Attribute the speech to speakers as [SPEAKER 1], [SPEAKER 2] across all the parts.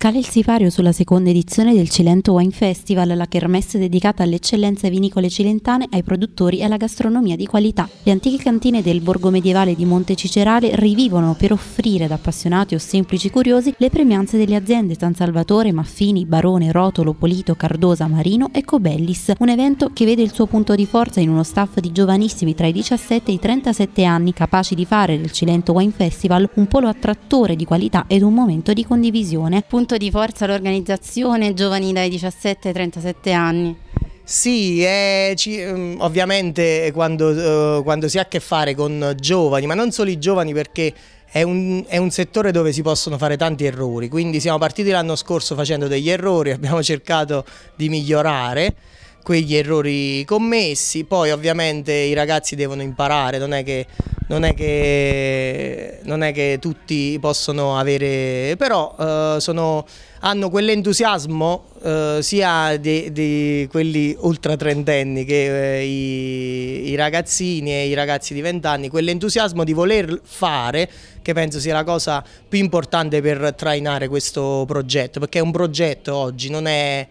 [SPEAKER 1] Cale il sipario sulla seconda edizione del Cilento Wine Festival, la kermesse dedicata alle eccellenze vinicole cilentane, ai produttori e alla gastronomia di qualità. Le antiche cantine del borgo medievale di Monte Cicerale rivivono per offrire ad appassionati o semplici curiosi le premianze delle aziende San Salvatore, Maffini, Barone, Rotolo, Polito, Cardosa, Marino e Cobellis. Un evento che vede il suo punto di forza in uno staff di giovanissimi tra i 17 e i 37 anni, capaci di fare del Cilento Wine Festival un polo attrattore di qualità ed un momento di condivisione. Punto di forza l'organizzazione giovani dai 17 ai 37 anni.
[SPEAKER 2] Sì, eh, ci, mm, ovviamente quando, eh, quando, si ha a che fare con giovani, ma non solo i giovani perché è un, è un settore dove si possono fare tanti errori, quindi siamo partiti l'anno scorso facendo degli errori, abbiamo cercato di migliorare quegli errori commessi, poi ovviamente i ragazzi devono imparare, non è che non è che, non è che tutti possono avere, però eh, sono, hanno quell'entusiasmo eh, sia di, di, quelli ultra trentenni che eh, i, i, ragazzini e i ragazzi di vent'anni, quell'entusiasmo di voler fare che penso sia la cosa più importante per trainare questo progetto, perché è un progetto oggi, non è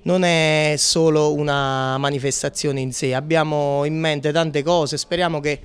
[SPEAKER 2] non è solo una manifestazione in sé, abbiamo in mente tante cose, speriamo che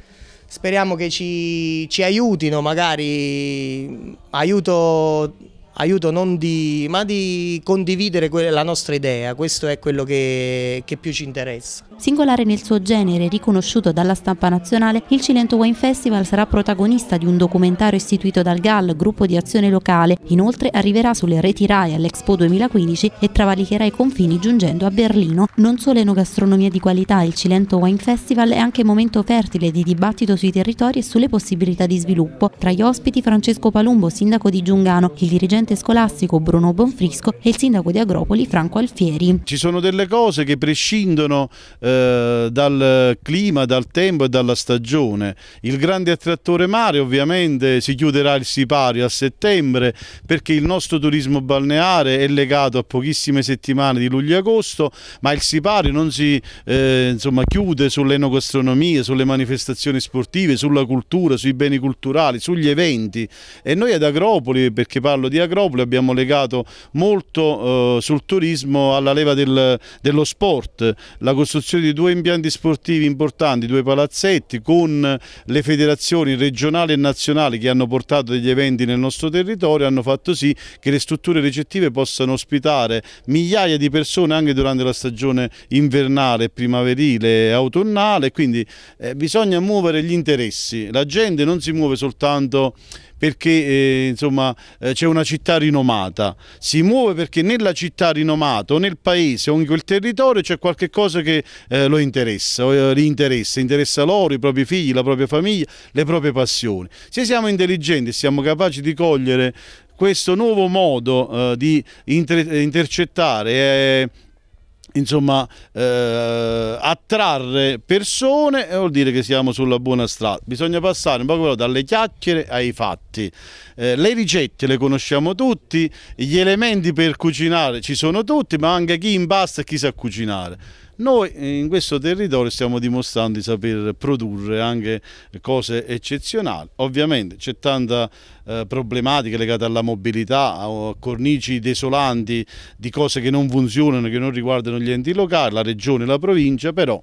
[SPEAKER 2] speriamo che ci, ci aiutino, magari aiuto aiuto non di, ma di condividere la nostra idea, questo è quello che, che, più ci interessa.
[SPEAKER 1] Singolare nel suo genere, riconosciuto dalla stampa nazionale, il Cilento Wine Festival sarà protagonista di un documentario istituito dal GAL, gruppo di azione locale, inoltre arriverà sulle reti RAI all'Expo 2015 e travalicherà i confini giungendo a Berlino. Non solo enogastronomia di qualità, il Cilento Wine Festival è anche momento fertile di dibattito sui territori e sulle possibilità di sviluppo. Tra gli ospiti Francesco Palumbo, sindaco di Giungano, il dirigente dirigente scolastico Bruno Bonfrisco e il sindaco di Agropoli Franco Alfieri.
[SPEAKER 3] Ci sono delle cose che prescindono eh, dal clima, dal tempo e dalla stagione. Il grande attrattore mare ovviamente si chiuderà il sipario a settembre perché il nostro turismo balneare è legato a pochissime settimane di luglio e agosto, ma il sipario non si eh, insomma, chiude sull'enogastronomia, sulle manifestazioni sportive, sulla cultura, sui beni culturali, sugli eventi e noi ad Agropoli, perché parlo di Agropoli, dell'agropoli abbiamo legato molto eh, sul turismo alla leva del, dello sport, la costruzione di due impianti sportivi importanti, due palazzetti con le federazioni regionali e nazionali che hanno portato degli eventi nel nostro territorio, hanno fatto sì che le strutture ricettive possano ospitare migliaia di persone anche durante la stagione invernale, primaverile e autunnale, quindi eh, bisogna muovere gli interessi, la gente non si muove soltanto perché eh, insomma eh, c'è una città rinomata, si muove perché nella città rinomata o nel paese o in quel territorio c'è qualche cosa che eh, lo interessa, o, li eh, interessa, interessa loro, i propri figli, la propria famiglia, le proprie passioni. Se siamo intelligenti, e siamo capaci di cogliere questo nuovo modo eh, di inter intercettare eh, insomma, eh, attrarre persone e vuol dire che siamo sulla buona strada. Bisogna passare un po' però dalle chiacchiere ai fatti. Eh, le ricette le conosciamo tutti, gli elementi per cucinare ci sono tutti, ma anche chi impasta e chi sa cucinare. Noi eh, in questo territorio stiamo dimostrando di saper produrre anche cose eccezionali. Ovviamente c'è tanta eh, problematica legata alla mobilità, a cornici desolanti di cose che non funzionano, che non riguardano gli enti locali, la regione, la provincia, però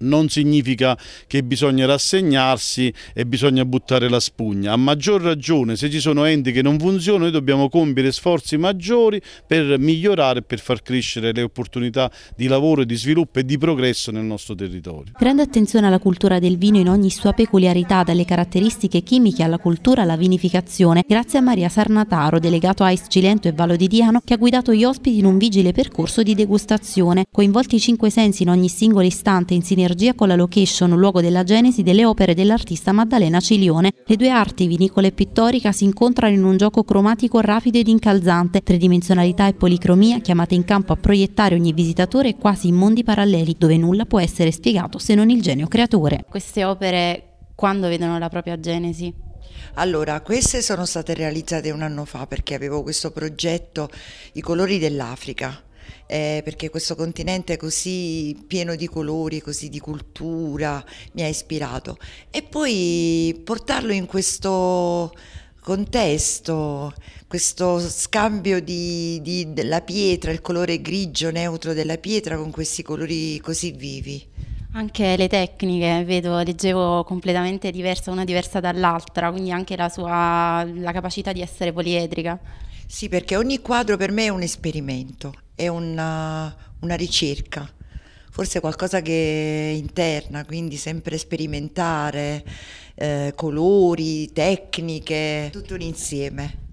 [SPEAKER 3] non significa che bisogna rassegnarsi e bisogna buttare la spugna. A maggior ragione, se ci sono enti che non funzionano, noi dobbiamo compiere sforzi maggiori per migliorare e per far crescere le opportunità di lavoro, di sviluppo e di progresso nel nostro territorio.
[SPEAKER 1] Grande attenzione alla cultura del vino in ogni sua peculiarità, dalle caratteristiche chimiche alla cultura alla vinificazione, grazie a Maria Sarnataro, delegato a Ice Cilento e Vallo di Diano, che ha guidato gli ospiti in un vigile percorso di degustazione, coinvolti i cinque sensi in ogni singolo istante in sinergia sinergia con la location, luogo della genesi delle opere dell'artista Maddalena Cilione. Le due arti vinicole e pittorica si incontrano in un gioco cromatico rapido ed incalzante, tridimensionalità e policromia chiamate in campo a proiettare ogni visitatore quasi in mondi paralleli, dove nulla può essere spiegato se non il genio creatore. Queste opere
[SPEAKER 4] quando vedono la propria genesi? Allora, queste sono state realizzate un anno fa perché avevo questo progetto I colori dell'Africa eh, perché questo continente così pieno di colori, così di cultura, mi ha ispirato. E poi portarlo in questo contesto, questo scambio di, di, della pietra, il colore grigio neutro della pietra con questi colori così vivi.
[SPEAKER 1] Anche le tecniche, vedo, leggevo completamente diversa, una diversa dall'altra, quindi anche la sua la capacità di essere poliedrica.
[SPEAKER 4] Sì, perché ogni quadro per me è un esperimento, è una, uh, una ricerca, forse qualcosa che è interna, quindi sempre sperimentare eh, colori, tecniche, tutto un insieme.